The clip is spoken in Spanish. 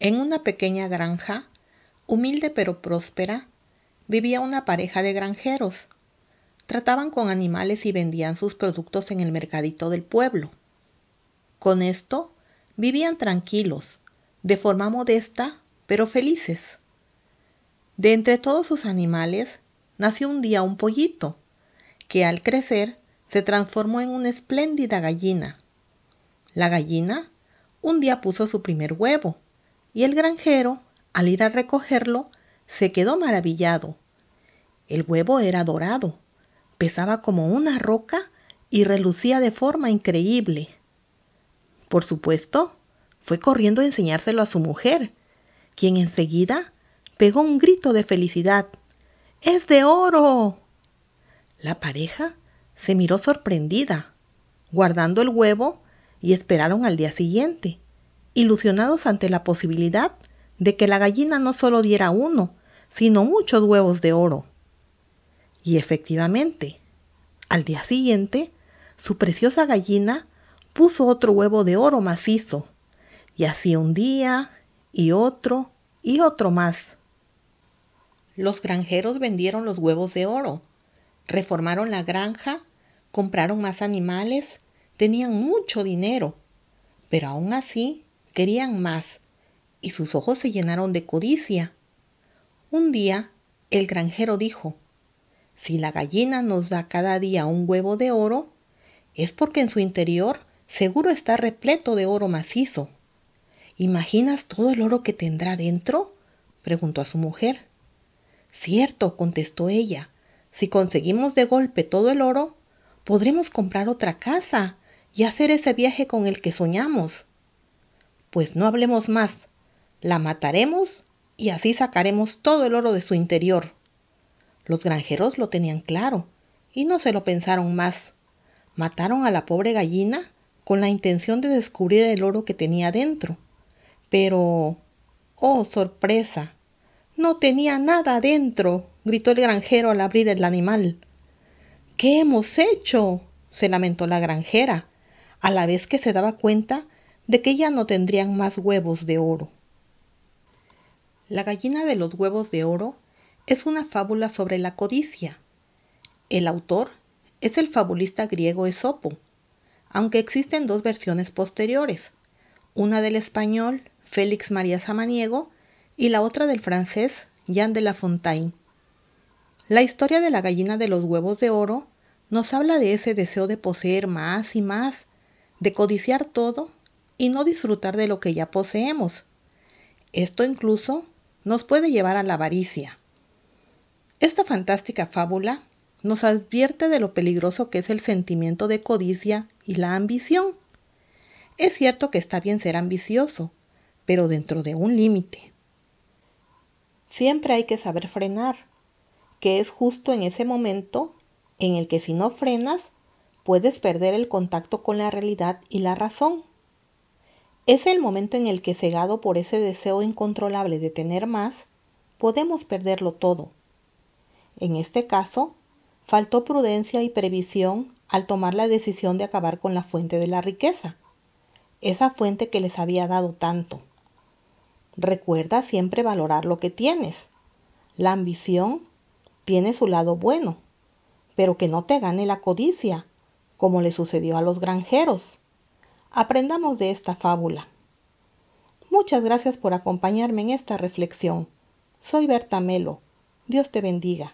En una pequeña granja, humilde pero próspera, vivía una pareja de granjeros. Trataban con animales y vendían sus productos en el mercadito del pueblo. Con esto, vivían tranquilos, de forma modesta, pero felices. De entre todos sus animales, nació un día un pollito, que al crecer se transformó en una espléndida gallina. La gallina un día puso su primer huevo y el granjero, al ir a recogerlo, se quedó maravillado. El huevo era dorado, pesaba como una roca y relucía de forma increíble. Por supuesto, fue corriendo a enseñárselo a su mujer, quien enseguida pegó un grito de felicidad. ¡Es de oro! La pareja se miró sorprendida, guardando el huevo y esperaron al día siguiente ilusionados ante la posibilidad de que la gallina no solo diera uno, sino muchos huevos de oro. Y efectivamente, al día siguiente, su preciosa gallina puso otro huevo de oro macizo, y así un día, y otro, y otro más. Los granjeros vendieron los huevos de oro, reformaron la granja, compraron más animales, tenían mucho dinero, pero aún así querían más y sus ojos se llenaron de codicia. Un día el granjero dijo, si la gallina nos da cada día un huevo de oro, es porque en su interior seguro está repleto de oro macizo. ¿Imaginas todo el oro que tendrá dentro? preguntó a su mujer. Cierto, contestó ella. Si conseguimos de golpe todo el oro, podremos comprar otra casa y hacer ese viaje con el que soñamos pues no hablemos más. La mataremos y así sacaremos todo el oro de su interior. Los granjeros lo tenían claro y no se lo pensaron más. Mataron a la pobre gallina con la intención de descubrir el oro que tenía dentro. Pero... ¡Oh, sorpresa! No tenía nada dentro, gritó el granjero al abrir el animal. ¿Qué hemos hecho? se lamentó la granjera, a la vez que se daba cuenta de que ya no tendrían más huevos de oro. La gallina de los huevos de oro es una fábula sobre la codicia. El autor es el fabulista griego Esopo, aunque existen dos versiones posteriores, una del español Félix María Samaniego y la otra del francés Jean de La Fontaine. La historia de la gallina de los huevos de oro nos habla de ese deseo de poseer más y más, de codiciar todo y no disfrutar de lo que ya poseemos. Esto incluso nos puede llevar a la avaricia. Esta fantástica fábula nos advierte de lo peligroso que es el sentimiento de codicia y la ambición. Es cierto que está bien ser ambicioso, pero dentro de un límite. Siempre hay que saber frenar, que es justo en ese momento en el que si no frenas, puedes perder el contacto con la realidad y la razón. Es el momento en el que cegado por ese deseo incontrolable de tener más, podemos perderlo todo. En este caso, faltó prudencia y previsión al tomar la decisión de acabar con la fuente de la riqueza, esa fuente que les había dado tanto. Recuerda siempre valorar lo que tienes. La ambición tiene su lado bueno, pero que no te gane la codicia, como le sucedió a los granjeros. Aprendamos de esta fábula. Muchas gracias por acompañarme en esta reflexión. Soy Berta Melo. Dios te bendiga.